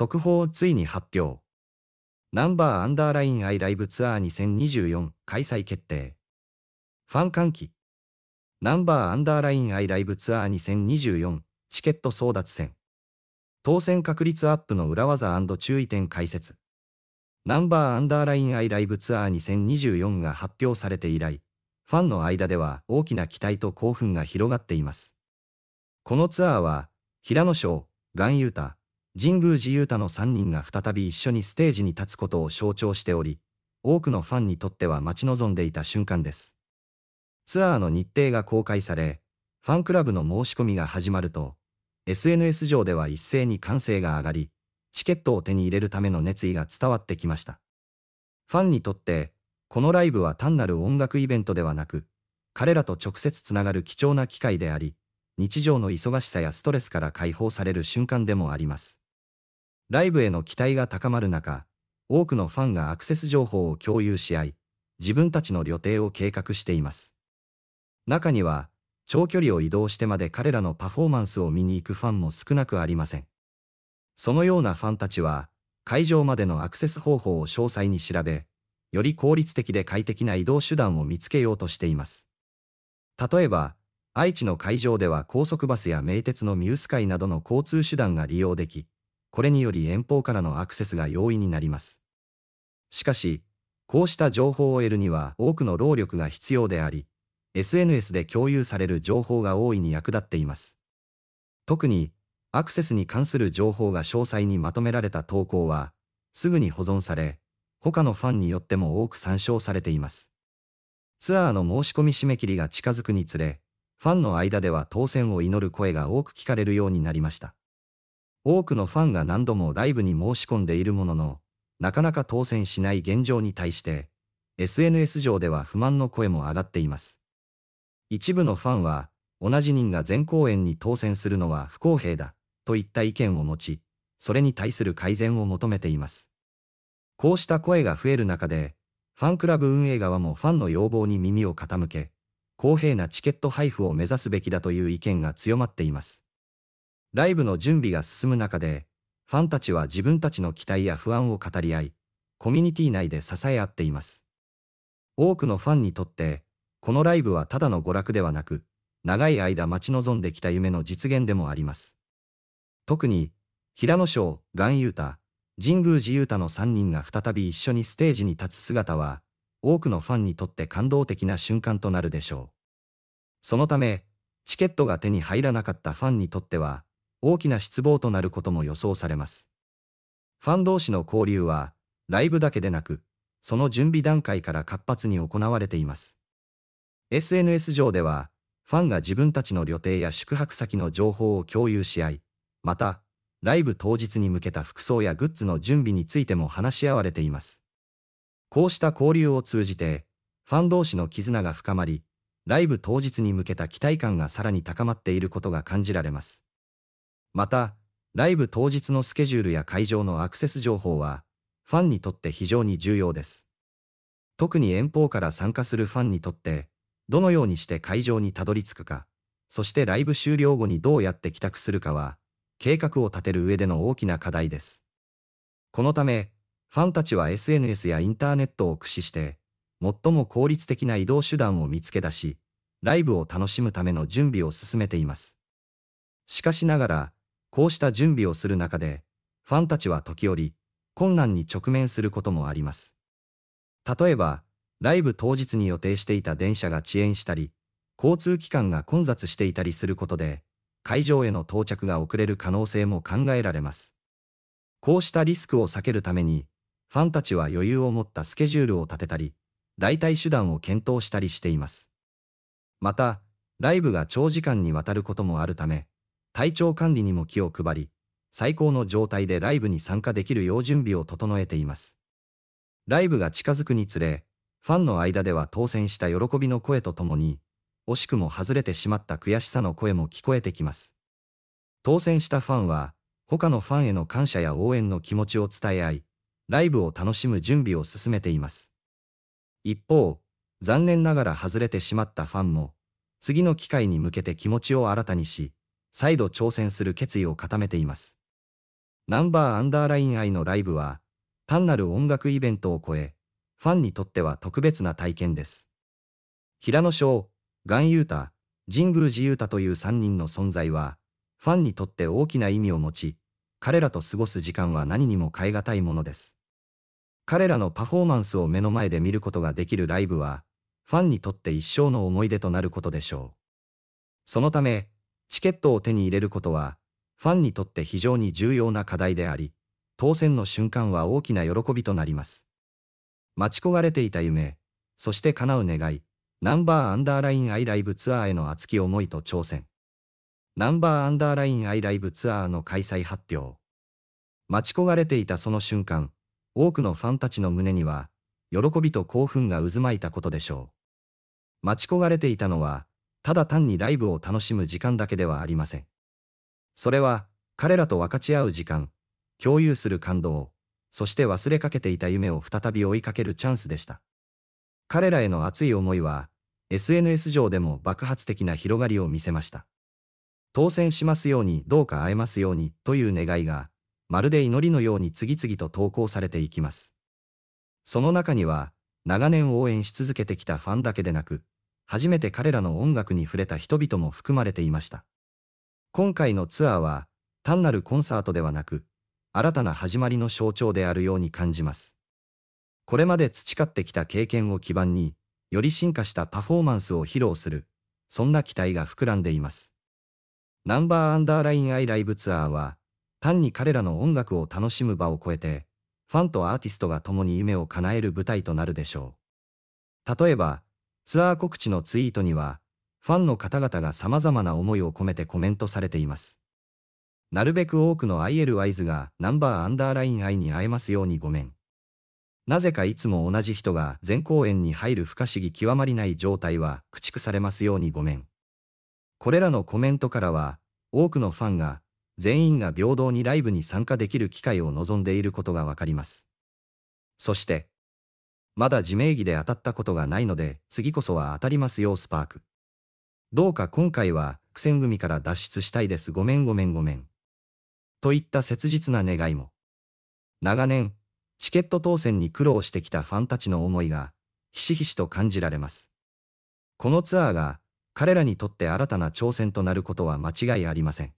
速報をついに発表。ナンバーアンダーラインアイライブツアー2024開催決定。ファン歓喜。ナンバーアンダーラインアイライブツアー2024チケット争奪戦。当選確率アップの裏技注意点解説。ナンバーアンダーラインアイライブツアー2024が発表されて以来、ファンの間では大きな期待と興奮が広がっています。このツアーは、平野翔、岩優太、神宮寺勇太の3人が再び一緒にステージに立つことを象徴しており、多くのファンにとっては待ち望んでいた瞬間です。ツアーの日程が公開され、ファンクラブの申し込みが始まると、SNS 上では一斉に歓声が上がり、チケットを手に入れるための熱意が伝わってきました。ファンにとって、このライブは単なる音楽イベントではなく、彼らと直接つながる貴重な機会であり、日常の忙しさやストレスから解放される瞬間でもあります。ライブへの期待が高まる中、多くのファンがアクセス情報を共有し合い、自分たちの旅程を計画しています。中には、長距離を移動してまで彼らのパフォーマンスを見に行くファンも少なくありません。そのようなファンたちは、会場までのアクセス方法を詳細に調べ、より効率的で快適な移動手段を見つけようとしています。例えば、愛知の会場では高速バスや名鉄のミュース会などの交通手段が利用でき、これにより遠方からのアクセスが容易になります。しかし、こうした情報を得るには多くの労力が必要であり、SNS で共有される情報が大いに役立っています。特に、アクセスに関する情報が詳細にまとめられた投稿は、すぐに保存され、他のファンによっても多く参照されています。ツアーの申し込み締め切りが近づくにつれ、ファンの間では当選を祈る声が多く聞かれるようになりました。多くのファンが何度もライブに申し込んでいるものの、なかなか当選しない現状に対して、SNS 上では不満の声も上がっています。一部のファンは、同じ人が全公演に当選するのは不公平だ、といった意見を持ち、それに対する改善を求めています。こうした声が増える中で、ファンクラブ運営側もファンの要望に耳を傾け、公平なチケット配布を目指すべきだという意見が強まっています。ライブの準備が進む中で、ファンたちは自分たちの期待や不安を語り合い、コミュニティ内で支え合っています。多くのファンにとって、このライブはただの娯楽ではなく、長い間待ち望んできた夢の実現でもあります。特に、平野翔、岩優太、神宮寺優太の3人が再び一緒にステージに立つ姿は、多くのファンにとって感動的な瞬間となるでしょう。そのため、チケットが手に入らなかったファンにとっては、大きな失望となることも予想されます。ファン同士の交流は、ライブだけでなく、その準備段階から活発に行われています。SNS 上では、ファンが自分たちの旅程や宿泊先の情報を共有し合い、また、ライブ当日に向けた服装やグッズの準備についても話し合われています。こうした交流を通じて、ファン同士の絆が深まり、ライブ当日に向けた期待感がさらに高まっていることが感じられます。また、ライブ当日のスケジュールや会場のアクセス情報は、ファンにとって非常に重要です。特に遠方から参加するファンにとって、どのようにして会場にたどり着くか、そしてライブ終了後にどうやって帰宅するかは、計画を立てる上での大きな課題です。このため、ファンたちは SNS やインターネットを駆使して、最も効率的な移動手段を見つけ出し、ライブを楽しむための準備を進めています。しかしながら、こうした準備をする中で、ファンたちは時折、困難に直面することもあります。例えば、ライブ当日に予定していた電車が遅延したり、交通機関が混雑していたりすることで、会場への到着が遅れる可能性も考えられます。こうしたリスクを避けるために、ファンたちは余裕を持ったスケジュールを立てたり、代替手段を検討したりしています。また、ライブが長時間にわたることもあるため、体調管理にも気を配り、最高の状態でライブに参加できるよう準備を整えています。ライブが近づくにつれ、ファンの間では当選した喜びの声とともに、惜しくも外れてしまった悔しさの声も聞こえてきます。当選したファンは、他のファンへの感謝や応援の気持ちを伝え合い、ライブを楽しむ準備を進めています。一方、残念ながら外れてしまったファンも、次の機会に向けて気持ちを新たにし、再度挑戦する決意を固めています。ナンバーアンダーライン愛のライブは、単なる音楽イベントを超え、ファンにとっては特別な体験です。平野翔、岩優太、神宮寺ー太という3人の存在は、ファンにとって大きな意味を持ち、彼らと過ごす時間は何にも代え難いものです。彼らのパフォーマンスを目の前で見ることができるライブは、ファンにとって一生の思い出となることでしょう。そのため、チケットを手に入れることは、ファンにとって非常に重要な課題であり、当選の瞬間は大きな喜びとなります。待ち焦がれていた夢、そして叶う願い、ナンバーアンダーラインアイライブツアーへの熱き思いと挑戦。ナンバーアンダーラインアイライブツアーの開催発表。待ち焦がれていたその瞬間、多くのファンたちの胸には、喜びと興奮が渦巻いたことでしょう。待ち焦がれていたのは、ただ単にライブを楽しむ時間だけではありません。それは、彼らと分かち合う時間、共有する感動、そして忘れかけていた夢を再び追いかけるチャンスでした。彼らへの熱い思いは、SNS 上でも爆発的な広がりを見せました。当選しますようにどうか会えますようにという願いが、まるで祈りのように次々と投稿されていきます。その中には、長年応援し続けてきたファンだけでなく、初めて彼らの音楽に触れた人々も含まれていました。今回のツアーは、単なるコンサートではなく、新たな始まりの象徴であるように感じます。これまで培ってきた経験を基盤に、より進化したパフォーマンスを披露する、そんな期待が膨らんでいます。ナンバーアンダーラインアイライブツアーは、単に彼らの音楽を楽しむ場を超えて、ファンとアーティストが共に夢を叶える舞台となるでしょう。例えば、ツアー告知のツイートには、ファンの方々が様々な思いを込めてコメントされています。なるべく多くの IL アイズがナンバーアンダーライン愛に会えますようにごめん。なぜかいつも同じ人が全公演に入る不可思議極まりない状態は駆逐されますようにごめん。これらのコメントからは、多くのファンが、全員が平等にライブに参加できる機会を望んでいることがわかります。そして、まだ自名義で当たったことがないので、次こそは当たりますよ、スパーク。どうか今回は、苦戦組から脱出したいです。ごめんごめんごめん。といった切実な願いも。長年、チケット当選に苦労してきたファンたちの思いが、ひしひしと感じられます。このツアーが、彼らにとって新たな挑戦となることは間違いありません。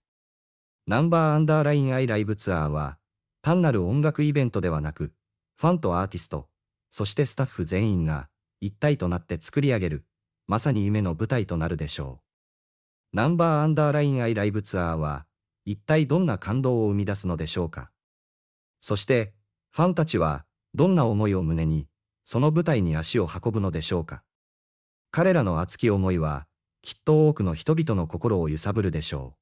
ナンバーアンダーラインアイライブツアーは、単なる音楽イベントではなく、ファンとアーティスト、そしてスタッフ全員が一体となって作り上げる、まさに夢の舞台となるでしょう。ナンバーアンダーラインアイライブツアーは、一体どんな感動を生み出すのでしょうか。そして、ファンたちは、どんな思いを胸に、その舞台に足を運ぶのでしょうか。彼らの熱き思いは、きっと多くの人々の心を揺さぶるでしょ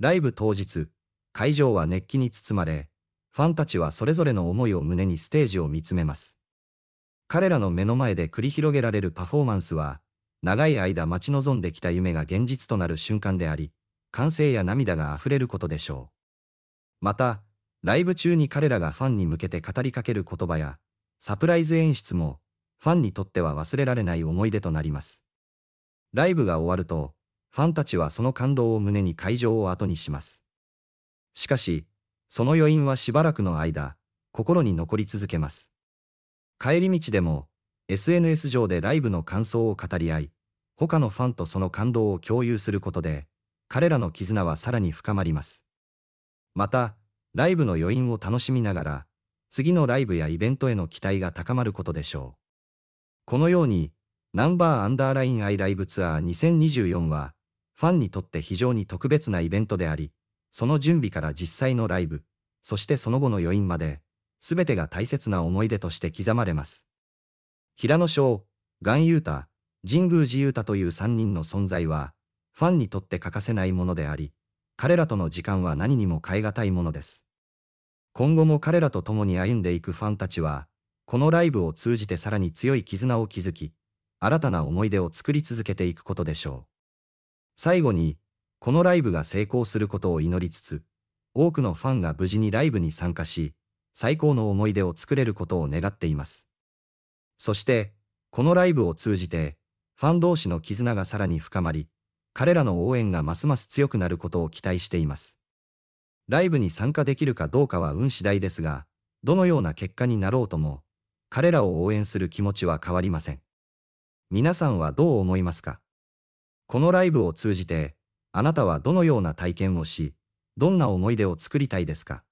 う。ライブ当日、会場は熱気に包まれ、ファンたちはそれぞれの思いを胸にステージを見つめます。彼らの目の前で繰り広げられるパフォーマンスは、長い間待ち望んできた夢が現実となる瞬間であり、歓声や涙が溢れることでしょう。また、ライブ中に彼らがファンに向けて語りかける言葉や、サプライズ演出も、ファンにとっては忘れられない思い出となります。ライブが終わると、ファンたちはその感動を胸に会場を後にします。しかし、その余韻はしばらくの間、心に残り続けます。帰り道でも SNS 上でライブの感想を語り合い、他のファンとその感動を共有することで、彼らの絆はさらに深まります。また、ライブの余韻を楽しみながら、次のライブやイベントへの期待が高まることでしょう。このように、ナンバーアンダーラインアイライブツアー2024は、ファンにとって非常に特別なイベントであり、その準備から実際のライブ、そしてその後の余韻まで、すべてが大切な思い出として刻まれます。平野翔、岩裕太、神宮寺雄太という3人の存在は、ファンにとって欠かせないものであり、彼らとの時間は何にも代え難いものです。今後も彼らと共に歩んでいくファンたちは、このライブを通じてさらに強い絆を築き、新たな思い出を作り続けていくことでしょう。最後に、このライブが成功することを祈りつつ、多くのファンが無事にライブに参加し、最高の思い出を作れることを願っています。そして、このライブを通じて、ファン同士の絆がさらに深まり、彼らの応援がますます強くなることを期待しています。ライブに参加できるかどうかは運次第ですが、どのような結果になろうとも、彼らを応援する気持ちは変わりません。皆さんはどう思いますかこのライブを通じて、あなたはどのような体験をし、どんな思い出を作りたいですか